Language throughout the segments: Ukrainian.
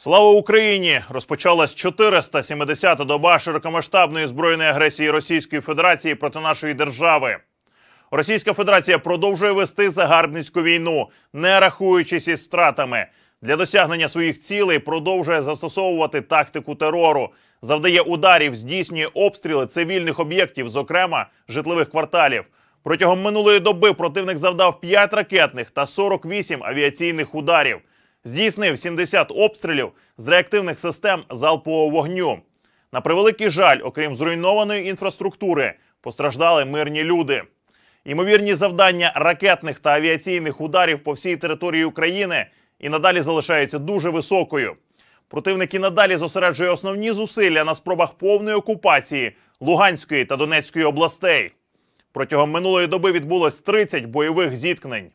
Слава Україні! Розпочалась 470-та доба широкомасштабної збройної агресії Російської Федерації проти нашої держави. Російська Федерація продовжує вести загарбницьку війну, не рахуючись із втратами. Для досягнення своїх цілей продовжує застосовувати тактику терору, завдає ударів, здійснює обстріли цивільних об'єктів, зокрема житлових кварталів. Протягом минулої доби противник завдав 5 ракетних та 48 авіаційних ударів здійснив 70 обстрілів з реактивних систем залпового вогню. На превеликий жаль, окрім зруйнованої інфраструктури, постраждали мирні люди. Ймовірні завдання ракетних та авіаційних ударів по всій території України і надалі залишаються дуже високою. Противник і надалі зосереджує основні зусилля на спробах повної окупації Луганської та Донецької областей. Протягом минулої доби відбулось 30 бойових зіткнень.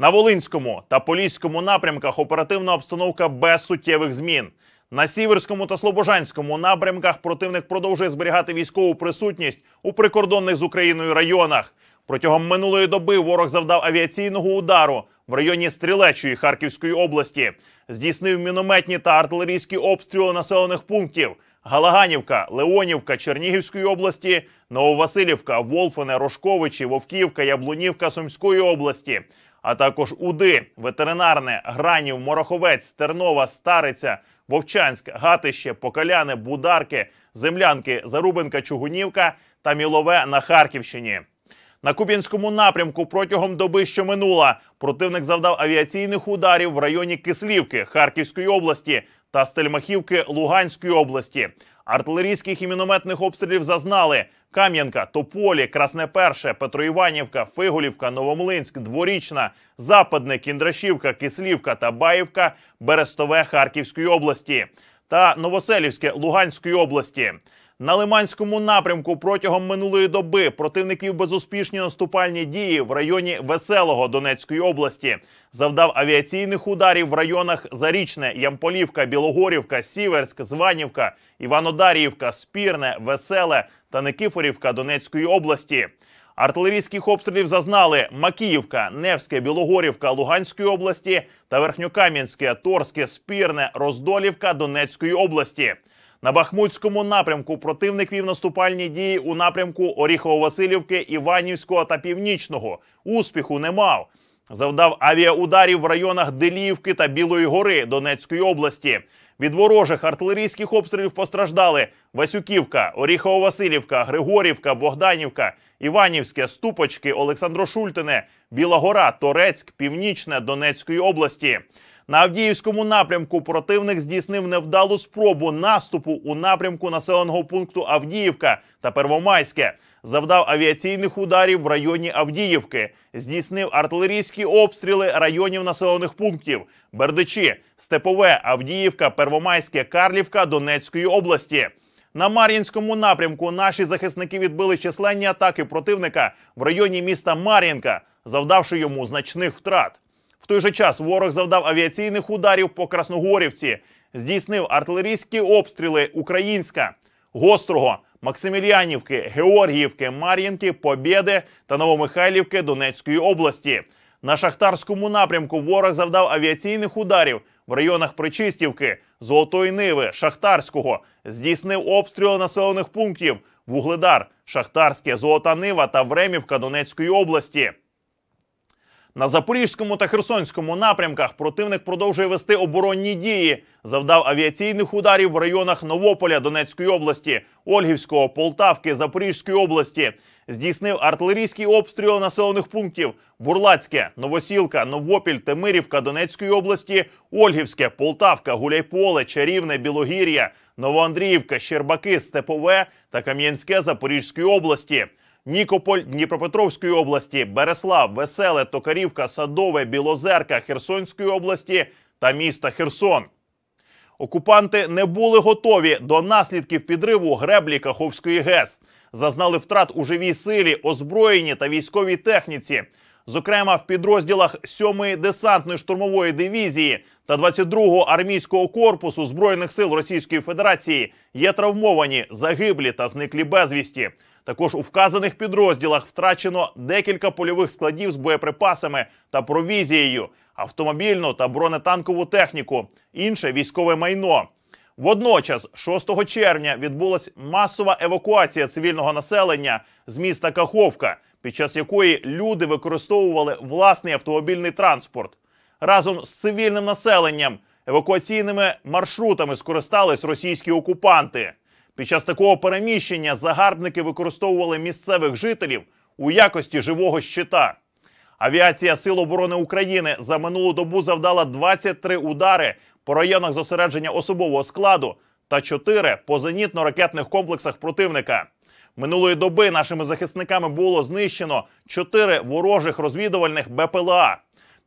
На Волинському та Поліському напрямках оперативна обстановка без суттєвих змін. На Сіверському та Слобожанському напрямках противник продовжує зберігати військову присутність у прикордонних з Україною районах. Протягом минулої доби ворог завдав авіаційного удару в районі Стрілечої Харківської області, здійснив мінометні та артилерійські обстріли населених пунктів. Галаганівка, Леонівка, Чернігівської області, Нововасилівка, Волфене, Рожковичі, Вовківка, Яблунівка Сумської області, а також Уди, ветеринарне, Гранів, Мороховець, Тернова, Стариця, Вовчанськ, Гатище, покаляни, Бударки, Землянки, Зарубенка, Чугунівка та Мілове на Харківщині. На Куп'янському напрямку протягом доби, що минула, противник завдав авіаційних ударів в районі Кислівки Харківської області та Стельмахівки Луганської області. Артилерійських і мінометних обстрілів зазнали Кам'янка, Тополі, Красне Перше, Петро Іванівка, Фигулівка, Новомлинськ, Дворічна, Западне, Кіндрашівка, Кислівка та Баївка, Берестове Харківської області та Новоселівське Луганської області. На Лиманському напрямку протягом минулої доби противників безуспішні наступальні дії в районі Веселого Донецької області завдав авіаційних ударів в районах Зарічне, Ямполівка, Білогорівка, Сіверськ, Званівка, Іванодаріївка, Спірне, Веселе, та Никифорівка Донецької області. Артилерійських обстрілів зазнали Макіївка, Невське, Білогорівка Луганської області та Верхньокам'янське, Торське, Спірне, Роздолівка Донецької області. На Бахмутському напрямку противник вів наступальні дії у напрямку Оріхово-Василівки, Іванівського та Північного. Успіху не мав завдав авіаударів в районах Деліївки та Білої Гори Донецької області. Від ворожих артилерійських обстрілів постраждали Васюківка, Оріхово-Василівка, Григорівка, Богданівка, Іванівське, Ступочки, Олександрошультине, Біла Гора, Торецьк, Північне Донецької області. На Авдіївському напрямку противник здійснив невдалу спробу наступу у напрямку населеного пункту Авдіївка та Первомайське. Завдав авіаційних ударів в районі Авдіївки, здійснив артилерійські обстріли районів населених пунктів Бердичі, Степове, Авдіївка, Первомайське, Карлівка Донецької області. На Мар'їнському напрямку наші захисники відбили численні атаки противника в районі міста Мар'їнка, завдавши йому значних втрат. В той же час ворог завдав авіаційних ударів по Красногорівці, здійснив артилерійські обстріли Українська, Гострого, Максимілянівки, Георгіївки, Мар'їнки, Побєди та Новомихайлівки Донецької області. На шахтарському напрямку ворог завдав авіаційних ударів в районах Причистівки, Золотої Ниви, Шахтарського, здійснив обстріли населених пунктів Вугледар, Шахтарське, Золота Нива та Времівка Донецької області. На запорізькому та херсонському напрямках противник продовжує вести оборонні дії, завдав авіаційних ударів в районах Новополя Донецької області, Ольгівського, Полтавки, Запорізької області. Здійснив артилерійський обстріл населених пунктів: Бурлацьке, Новосілка, Новопіль, Темирівка Донецької області, Ольгівське, Полтавка, Гуляйполе, Чарівне, Білогір'я, Новоандріївка, Щербаки, Степове та Кам'янське Запорізької області. Нікополь Дніпропетровської області, Береслав, Веселе, Токарівка, Садове, Білозерка Херсонської області та міста Херсон. Окупанти не були готові до наслідків підриву греблі Каховської ГЕС, зазнали втрат у живій силі, озброєні та військовій техніці, зокрема в підрозділах 7-ї десантної штурмової дивізії та 22-го армійського корпусу збройних сил Російської Федерації є травмовані загиблі та зниклі безвісті. Також у вказаних підрозділах втрачено декілька польових складів з боєприпасами та провізією, автомобільну та бронетанкову техніку, інше військове майно. Водночас, 6 червня, відбулася масова евакуація цивільного населення з міста Каховка, під час якої люди використовували власний автомобільний транспорт разом з цивільним населенням. Евакуаційними маршрутами скористались російські окупанти. Під час такого переміщення загарбники використовували місцевих жителів у якості живого щита. Авіація Сил оборони України за минулу добу завдала 23 удари по районах зосередження особового складу та 4 по зенітно-ракетних комплексах противника. Минулої доби нашими захисниками було знищено 4 ворожих розвідувальних БПЛА.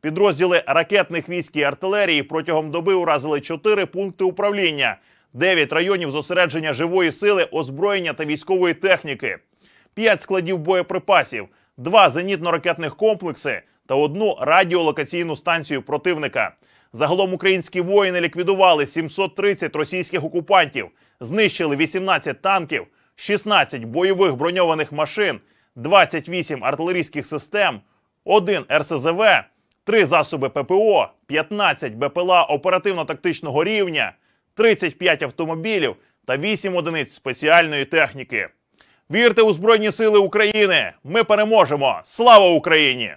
Підрозділи ракетних військ і артилерії протягом доби уразили 4 пункти управління 9 районів зосередження живої сили, озброєння та військової техніки, 5 складів боєприпасів, 2 зенітно-ракетних комплекси та одну радіолокаційну станцію противника. Загалом українські воїни ліквідували 730 російських окупантів, знищили 18 танків, 16 бойових броньованих машин, 28 артилерійських систем, 1 РСЗВ, 3 засоби ППО, 15 БПЛА оперативно-тактичного рівня. 35 автомобілів та 8 одиниць спеціальної техніки. Вірте у Збройні Сили України! Ми переможемо! Слава Україні!